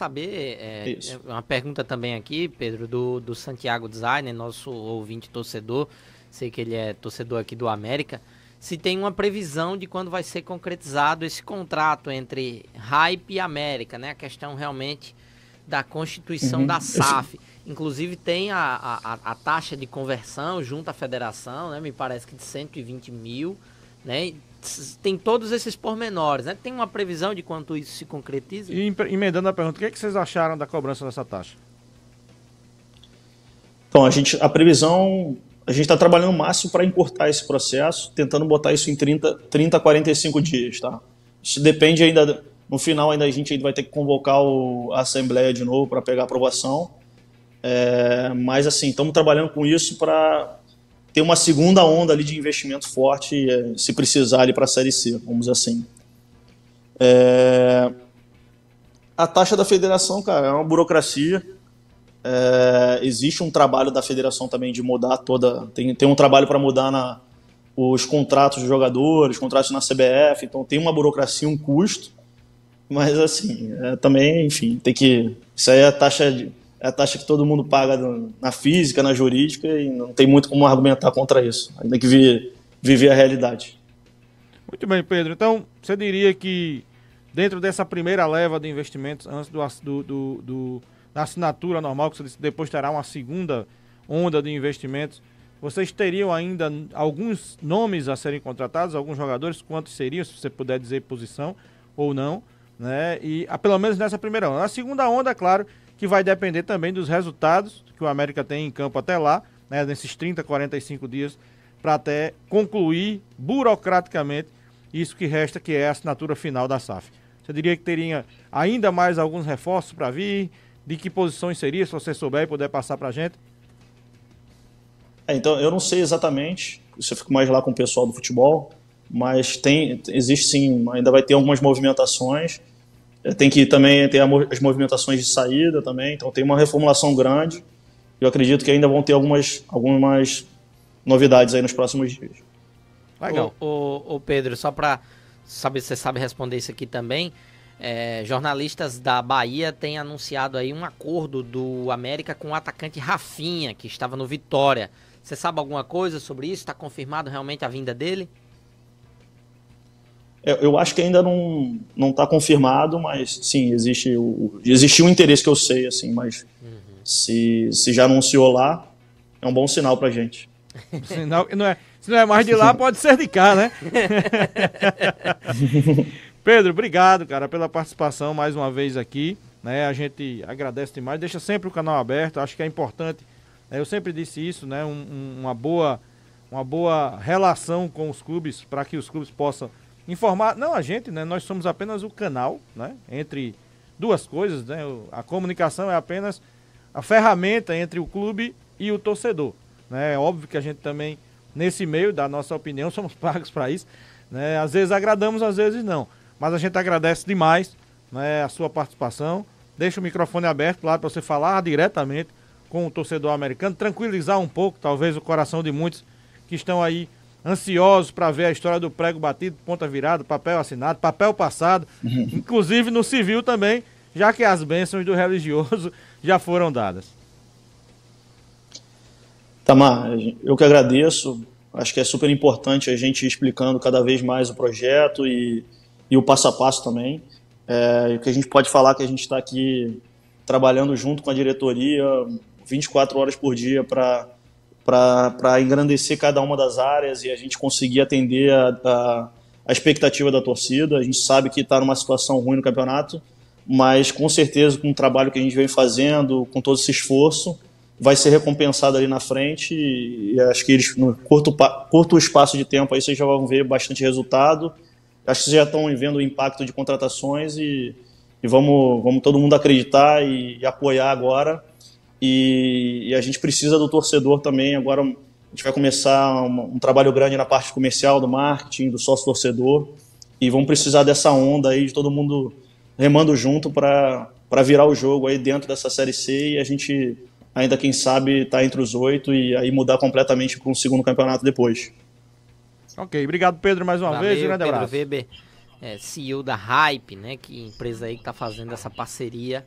saber, é, é, uma pergunta também aqui, Pedro, do, do Santiago Designer, nosso ouvinte torcedor, sei que ele é torcedor aqui do América, se tem uma previsão de quando vai ser concretizado esse contrato entre Hype e América, né? A questão realmente da constituição uhum. da SAF. Inclusive tem a, a, a taxa de conversão junto à federação, né? Me parece que de 120 mil né? Tem todos esses pormenores, né? Tem uma previsão de quanto isso se concretiza? E emendando a pergunta, o que, é que vocês acharam da cobrança dessa taxa? Então, a gente, a previsão, a gente está trabalhando o máximo para encurtar esse processo, tentando botar isso em 30, 30 45 dias, tá? Isso depende ainda, no final ainda a gente ainda vai ter que convocar o, a Assembleia de novo para pegar aprovação, é, mas assim, estamos trabalhando com isso para ter uma segunda onda ali de investimento forte eh, se precisar ali para a Série C, vamos dizer assim. É... A taxa da federação, cara, é uma burocracia. É... Existe um trabalho da federação também de mudar toda. Tem, tem um trabalho para mudar na... os contratos dos jogadores, contratos na CBF. Então tem uma burocracia, um custo. Mas assim, é... também, enfim, tem que. Isso aí é a taxa de é a taxa que todo mundo paga na física, na jurídica, e não tem muito como argumentar contra isso. Ainda que vi, viver a realidade. Muito bem, Pedro. Então, você diria que dentro dessa primeira leva de investimentos, antes do, do, do da assinatura normal, que você disse, depois terá uma segunda onda de investimentos, vocês teriam ainda alguns nomes a serem contratados, alguns jogadores, quantos seriam, se você puder dizer posição ou não, né? E ah, pelo menos nessa primeira onda. Na segunda onda, é claro, que vai depender também dos resultados que o América tem em campo até lá, né, nesses 30, 45 dias, para até concluir burocraticamente isso que resta, que é a assinatura final da SAF. Você diria que teria ainda mais alguns reforços para vir? De que posições seria, se você souber e puder passar para a gente? É, então, eu não sei exatamente, isso eu fico mais lá com o pessoal do futebol, mas tem, existe sim, ainda vai ter algumas movimentações é, tem que também ter as movimentações de saída também, então tem uma reformulação grande. Eu acredito que ainda vão ter algumas, algumas novidades aí nos próximos dias. Legal. O, o, o Pedro, só para saber se você sabe responder isso aqui também, é, jornalistas da Bahia têm anunciado aí um acordo do América com o atacante Rafinha, que estava no Vitória. Você sabe alguma coisa sobre isso? Está confirmado realmente a vinda dele? É, eu acho que ainda não não está confirmado, mas sim existe o existe um interesse que eu sei assim, mas uhum. se, se já anunciou lá é um bom sinal para gente. Sinal que não é se não é mais de lá pode ser de cá, né? Pedro, obrigado, cara, pela participação mais uma vez aqui. Né? A gente agradece demais, deixa sempre o canal aberto, acho que é importante. Né? Eu sempre disse isso, né? Um, um, uma, boa, uma boa relação com os clubes, para que os clubes possam informar, não a gente, né? Nós somos apenas o canal, né? Entre duas coisas, né? A comunicação é apenas a ferramenta entre o clube e o torcedor, né? É óbvio que a gente também nesse meio da nossa opinião somos pagos para isso, né? Às vezes agradamos, às vezes não, mas a gente agradece demais, né, a sua participação. Deixa o microfone aberto lá para você falar diretamente com o torcedor americano, tranquilizar um pouco talvez o coração de muitos que estão aí ansiosos para ver a história do prego batido, ponta virada, papel assinado, papel passado, uhum. inclusive no civil também, já que as bênçãos do religioso já foram dadas. Tamar, eu que agradeço. Acho que é super importante a gente ir explicando cada vez mais o projeto e, e o passo a passo também. É, o que a gente pode falar é que a gente está aqui trabalhando junto com a diretoria 24 horas por dia para para engrandecer cada uma das áreas e a gente conseguir atender a, a, a expectativa da torcida. A gente sabe que está numa situação ruim no campeonato, mas com certeza com o trabalho que a gente vem fazendo, com todo esse esforço, vai ser recompensado ali na frente e acho que eles, no curto, curto espaço de tempo, aí vocês já vão ver bastante resultado. Acho que vocês já estão vendo o impacto de contratações e, e vamos, vamos todo mundo acreditar e, e apoiar agora e, e, a gente precisa do torcedor também. Agora a gente vai começar um, um trabalho grande na parte comercial, do marketing, do sócio-torcedor. E vamos precisar dessa onda aí, de todo mundo remando junto para virar o jogo aí dentro dessa Série C e a gente ainda, quem sabe, tá entre os oito e aí mudar completamente para um segundo campeonato depois. Ok, obrigado Pedro mais uma Valeu, vez, grande Pedro abraço. Weber, é, CEO da Hype, né, que empresa aí que está fazendo essa parceria